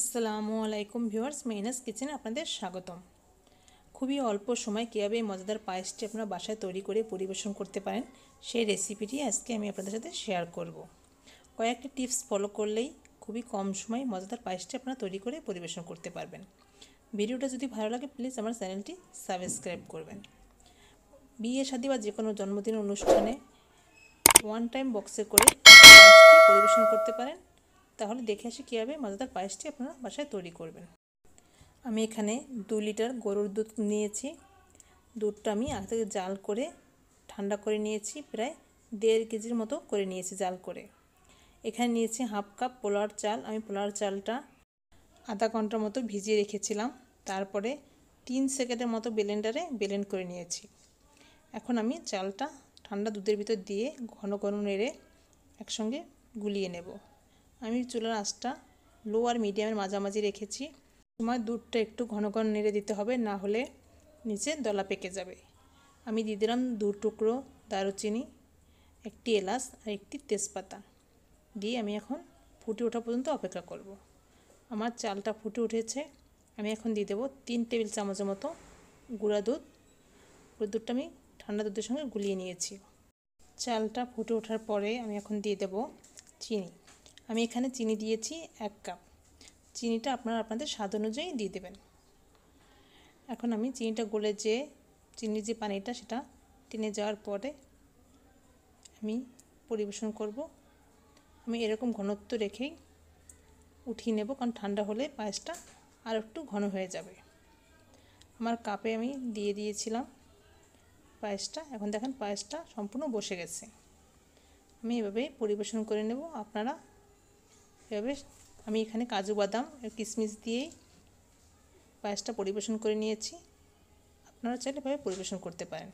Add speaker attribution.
Speaker 1: আসসালামু আলাইকুম viewers মেইনাস kitchen আপনাদের স্বাগতম খুবই অল্প সময় কীভাবে এই মজাদার পায়েসটি আপনারা বাসায় তৈরি করে পরিবেশন করতে পারেন সেই রেসিপিটি আজকে আমি আপনাদের সাথে শেয়ার করব। কয়েকটি টিপস ফলো করলেই খুবই কম সময়ে মজাদার পায়েসটি আপনারা তৈরি করে পরিবেশন করতে পারবেন ভিডিওটা যদি ভালো লাগে প্লিজ আমার চ্যানেলটি সাবস্ক্রাইব করবেন বিয়ে শাদী বা যে কোনো জন্মদিন অনুষ্ঠানে ওয়ান টাইম বক্সে করে পরিবেশন করতে পারেন তাহলে দেখে আসি কীভাবে মজাদার পায়েসটি আপনারা বাসায় তৈরি করবেন আমি এখানে দু লিটার গরুর দুধ নিয়েছি দুধটা আমি আগে থেকে জাল করে ঠান্ডা করে নিয়েছি প্রায় দেড় কেজির মতো করে নিয়েছি জাল করে এখানে নিয়েছি হাফ কাপ পোলার চাল আমি পোলার চালটা আধা ঘন্টার মতো ভিজিয়ে রেখেছিলাম তারপরে তিন সেকেন্ডের মতো ব্লেন্ডারে ব্লেন্ড করে নিয়েছি এখন আমি চালটা ঠান্ডা দুধের ভিতর দিয়ে ঘন ঘন নেড়ে একসঙ্গে গুলিয়ে নেব আমি চুলার আঁচটা লো আর মিডিয়ামের মাঝামাঝি রেখেছি তোমার দুধটা একটু ঘন ঘন নেড়ে দিতে হবে না হলে নিচে দলা পেকে যাবে আমি দিয়ে দিলাম দু টুকরো দারুচিনি একটি এলাচ আর একটি তেজপাতা দিয়ে আমি এখন ফুটে ওঠা পর্যন্ত অপেক্ষা করব। আমার চালটা ফুটে উঠেছে আমি এখন দিয়ে দেবো তিন টেবিল চামচের মতো গুঁড়া দুধ গুঁড়ো দুধটা আমি ঠান্ডা দুধের সঙ্গে গুলিয়ে নিয়েছি চালটা ফুটে ওঠার পরে আমি এখন দিয়ে দেবো চিনি আমি এখানে চিনি দিয়েছি এক কাপ চিনিটা আপনারা আপনাদের স্বাদ অনুযায়ী দিয়ে দেবেন এখন আমি চিনিটা গলে যে চিনির যে পানিটা সেটা টেনে যাওয়ার পরে আমি পরিবেশন করব আমি এরকম ঘনত্ব রেখেই উঠিয়ে নেব কারণ ঠান্ডা হলে পায়েসটা আর একটু ঘন হয়ে যাবে আমার কাপে আমি দিয়ে দিয়েছিলাম পায়েসটা এখন দেখেন পায়েসটা সম্পূর্ণ বসে গেছে আমি এভাবেই পরিবেশন করে নেব আপনারা এভাবে আমি এখানে কাজু বাদাম কিশমিশ দিয়েই পায়েসটা পরিবেশন করে নিয়েছি আপনারা চাইলে এভাবে পরিবেশন করতে পারেন